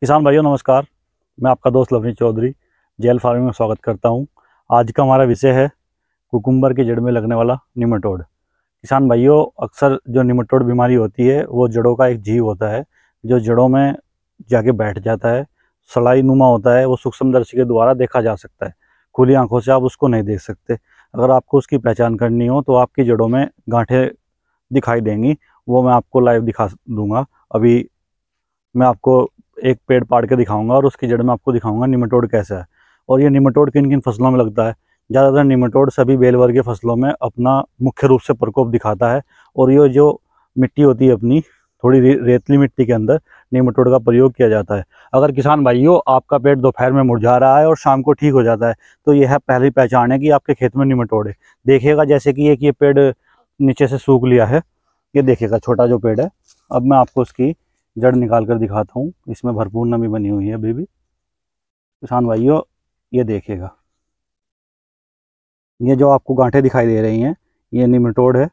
किसान भाइयों नमस्कार मैं आपका दोस्त लवनी चौधरी जेल फार्मिंग में स्वागत करता हूं आज का हमारा विषय है कुकुम्बर की जड़ में लगने वाला निमटोड किसान भाइयों अक्सर जो निमटोड बीमारी होती है वो जड़ों का एक जीव होता है जो जड़ों में जाके बैठ जाता है सड़ाई नुमा होता है वो सूक्ष्मदर्शी के द्वारा देखा जा सकता है खुली आंखों से आप उसको नहीं देख सकते अगर आपको उसकी पहचान करनी हो तो आपकी जड़ों में गांठें दिखाई देंगी वो मैं आपको लाइव दिखा दूंगा अभी मैं आपको एक पेड़ पाड़ के दिखाऊंगा और उसकी जड़ में आपको दिखाऊंगा निमटोड कैसा है और ये निमटोड किन किन फसलों में लगता है ज़्यादातर निमटोड सभी बेलवर के फसलों में अपना मुख्य रूप से प्रकोप दिखाता है और ये जो मिट्टी होती है अपनी थोड़ी रे, रेतली मिट्टी के अंदर नीमटोड का प्रयोग किया जाता है अगर किसान भाइयों आपका पेट दोपहर में मुरझा रहा है और शाम को ठीक हो जाता है तो यह है पहली पहचान है कि आपके खेत में निमटोड़ है देखिएगा जैसे कि एक ये पेड़ नीचे से सूख लिया है ये देखिएगा छोटा जो पेड़ है अब मैं आपको उसकी जड़ निकाल कर दिखाता हूँ इसमें भरपूर नमी बनी हुई है अभी भी किसान भाइयों ये देखिएगा ये जो आपको गांठे दिखाई दे रही हैं ये निमटोड है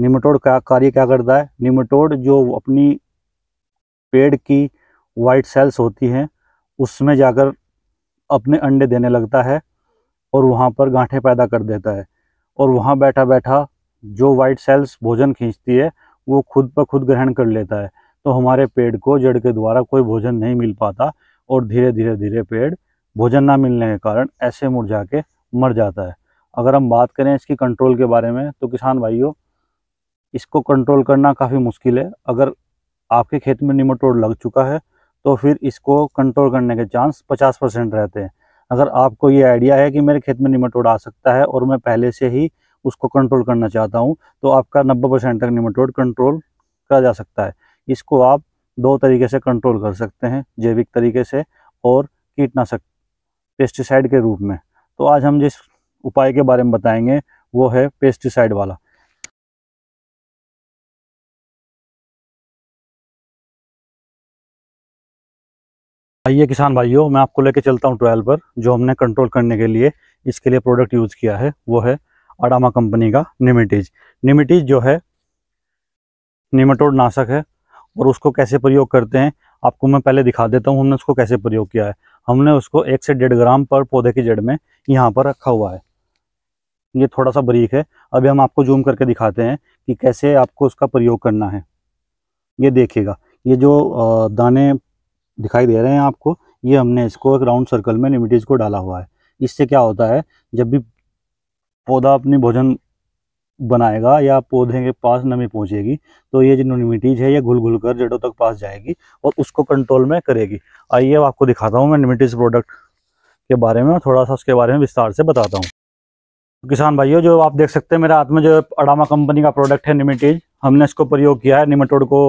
निमटोड का कार्य क्या करता है निमटोड जो अपनी पेड़ की वाइट सेल्स होती हैं उसमें जाकर अपने अंडे देने लगता है और वहाँ पर गांठे पैदा कर देता है और वहाँ बैठा बैठा जो वाइट सेल्स भोजन खींचती है वो खुद पर खुद ग्रहण कर लेता है तो हमारे पेड़ को जड़ के द्वारा कोई भोजन नहीं मिल पाता और धीरे धीरे धीरे पेड़ भोजन ना मिलने के कारण ऐसे मुरझा के मर जाता है अगर हम बात करें इसकी कंट्रोल के बारे में तो किसान भाइयों इसको कंट्रोल करना काफ़ी मुश्किल है अगर आपके खेत में निमोटोड लग चुका है तो फिर इसको कंट्रोल करने के चांस पचास परसेंट रहते हैं अगर आपको ये आइडिया है कि मेरे खेत में निमोटोड आ सकता है और मैं पहले से ही उसको कंट्रोल करना चाहता हूँ तो आपका नब्बे परसेंट तक निमेटोड कंट्रोल करा जा सकता है इसको आप दो तरीके से कंट्रोल कर सकते हैं जैविक तरीके से और कीटनाशक पेस्टिसाइड के रूप में तो आज हम जिस उपाय के बारे में बताएंगे वो है पेस्टिसाइड वाला आइए किसान भाइयों मैं आपको लेके चलता हूँ ट्वेल्व पर जो हमने कंट्रोल करने के लिए इसके लिए प्रोडक्ट यूज़ किया है वो है अडामा कंपनी का निमिटिज निमेटिज जो है निमेटोड नाशक है और उसको कैसे प्रयोग करते हैं आपको मैं पहले दिखा देता हूँ हमने उसको कैसे प्रयोग किया है हमने उसको एक से डेढ़ ग्राम पर पौधे की जड़ में यहाँ पर रखा हुआ है ये थोड़ा सा बरीक है अभी हम आपको जूम करके दिखाते हैं कि कैसे आपको उसका प्रयोग करना है ये देखिएगा ये जो दाने दिखाई दे रहे हैं आपको ये हमने इसको एक राउंड सर्कल में निमिटीज को डाला हुआ है इससे क्या होता है जब भी पौधा अपनी भोजन बनाएगा या पौधे के पास नमी पहुंचेगी तो ये जो निमिटीज है ये घुल घुल कर जड़ों तक पास जाएगी और उसको कंट्रोल में करेगी आइए अब आपको दिखाता हूँ मैं निमिटीज प्रोडक्ट के बारे में थोड़ा सा उसके बारे में विस्तार से बताता हूँ किसान भाइयों जो आप देख सकते हैं मेरे हाथ में जो अडामा कंपनी का प्रोडक्ट है निमिटीज हमने इसको प्रयोग किया है निमेटोड को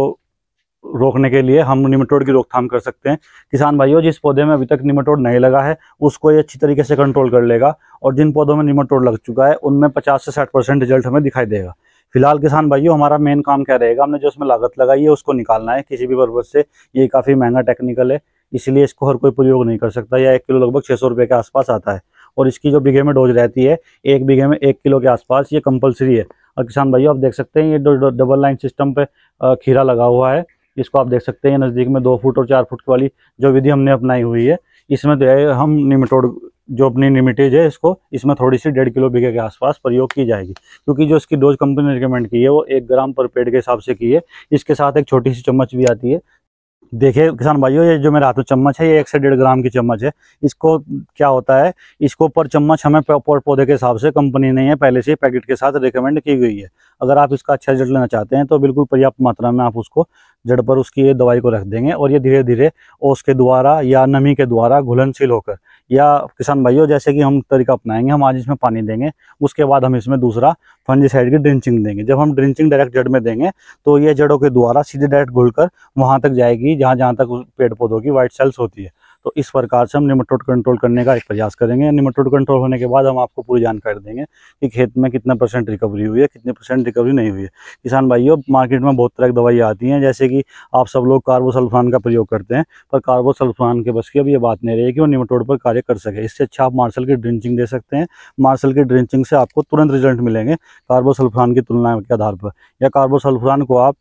रोकने के लिए हम निमटोड की रोकथाम कर सकते हैं किसान भाइयों जिस पौधे में अभी तक निमटोड नहीं लगा है उसको ये अच्छी तरीके से कंट्रोल कर लेगा और जिन पौधों में निमटोड लग चुका है उनमें पचास से साठ परसेंट रिजल्ट हमें दिखाई देगा फिलहाल किसान भाइयों हमारा मेन काम क्या रहेगा हमने जो उसमें लागत लगाई है उसको निकालना है किसी भी पर्वत से ये काफ़ी महंगा टेक्निकल है इसलिए इसको हर कोई प्रयोग नहीं कर सकता या एक किलो लगभग छः सौ रुपये के आसपास आता है और इसकी जो बीघे में डोज रहती है एक बीघे में एक किलो के आसपास ये कंपलसरी है और किसान भाइयों आप देख सकते हैं ये डबल लाइन सिस्टम पर खीरा लगा हुआ है इसको आप देख सकते हैं नज़दीक में दो फुट और चार फुट वाली जो विधि हमने अपनाई हुई है इसमें जो तो है हम निमिटोड जो अपनी लिमिटेज है इसको इसमें थोड़ी सी डेढ़ किलो बीघे के आसपास प्रयोग की जाएगी क्योंकि जो इसकी डोज कंपनी ने रिकमेंड की है वो एक ग्राम पर पेड़ के हिसाब से की है इसके साथ एक छोटी सी चम्मच भी आती है देखिए किसान भाइयों ये जो मेरे हाथों चम्मच है ये एक से डेढ़ ग्राम की चम्मच है इसको क्या होता है इसको पर चम्मच हमें पर पौधे के हिसाब से कंपनी ने पहले से पैकेट के साथ रिकमेंड की गई है अगर आप इसका अच्छा रिजल्ट लेना चाहते हैं तो बिल्कुल पर्याप्त मात्रा में आप उसको जड़ पर उसकी दवाई को रख देंगे और ये धीरे धीरे ओस के द्वारा या नमी के द्वारा घुलनशील होकर या किसान भाइयों जैसे कि हम तरीका अपनाएंगे हम आज इसमें पानी देंगे उसके बाद हम इसमें दूसरा फंजीसाइड की ड्रिंचिंग देंगे जब हम ड्रिंचिंग डायरेक्ट जड़ में देंगे तो ये जड़ों के द्वारा सीधे डायरेक्ट घुलकर वहां तक जाएगी जहां जहां तक पेड़ पौधों की वाइट सेल्स होती है तो इस प्रकार से हम निमटोड कंट्रोल करने का एक प्रयास करेंगे निमटोड कंट्रोल होने के बाद हम आपको पूरी जानकारी देंगे कि खेत में कितना परसेंट रिकवरी हुई है कितने परसेंट रिकवरी नहीं हुई है किसान भाइयों मार्केट में बहुत तरह की दवाइयाँ आती हैं जैसे कि आप सब लोग कार्बोसल्फान का प्रयोग करते हैं पर कार्बोसल्फान के बस की अब ये बात नहीं रही है कि वो निमटोड पर कार्य कर सके इससे अच्छा आप मार्शल की ड्रिंचिंग दे सकते हैं मार्शल की ड्रिंचिंग से आपको तुरंत रिजल्ट मिलेंगे कार्बोसल्फान की तुलना के आधार पर या कार्बोसल्फान को आप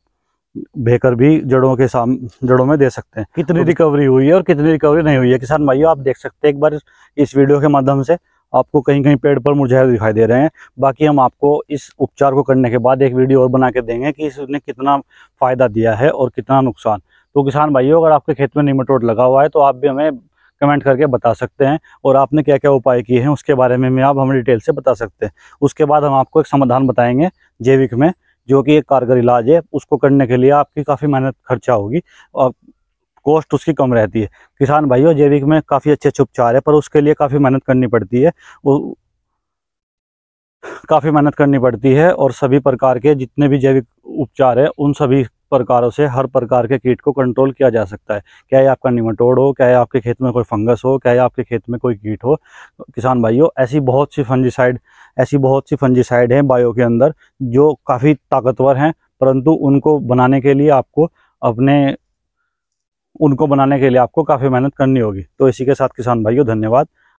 बेकर भी जड़ों के साम जड़ों में दे सकते हैं कितनी रिकवरी तो- हुई है और कितनी रिकवरी नहीं हुई है किसान भाइयों आप देख सकते हैं एक बार इस वीडियो के माध्यम से आपको कहीं कहीं पेड़ पर मुरझाए दिखाई दे रहे हैं बाकी हम आपको इस उपचार को करने के बाद एक वीडियो और बना के देंगे कि इसने कितना फ़ायदा दिया है और कितना नुकसान तो किसान भाइयों अगर आपके खेत में निमटोट लगा हुआ है तो आप भी हमें कमेंट करके बता सकते हैं और आपने क्या क्या उपाय किए हैं उसके बारे में भी आप हमें डिटेल से बता सकते हैं उसके बाद हम आपको एक समाधान बताएंगे जैविक में जो कि एक कारगर इलाज है उसको करने के लिए आपकी काफ़ी मेहनत खर्चा होगी और कॉस्ट उसकी कम रहती है किसान भाइयों जैविक में काफ़ी अच्छे अच्छे उपचार है पर उसके लिए काफ़ी मेहनत करनी पड़ती है वो काफ़ी मेहनत करनी पड़ती है और सभी प्रकार के जितने भी जैविक उपचार है उन सभी प्रकारों से हर प्रकार के कीट को कंट्रोल किया जा सकता है क्या आपका निमटोड हो क्या आपके खेत में कोई फंगस हो क्या आपके खेत में कोई कीट हो किसान भाइयों ऐसी बहुत सी फंजीसाइड ऐसी बहुत सी फंजीसाइड हैं बायो के अंदर जो काफ़ी ताकतवर हैं परंतु उनको बनाने के लिए आपको अपने उनको बनाने के लिए आपको काफ़ी मेहनत करनी होगी तो इसी के साथ किसान भाइयों धन्यवाद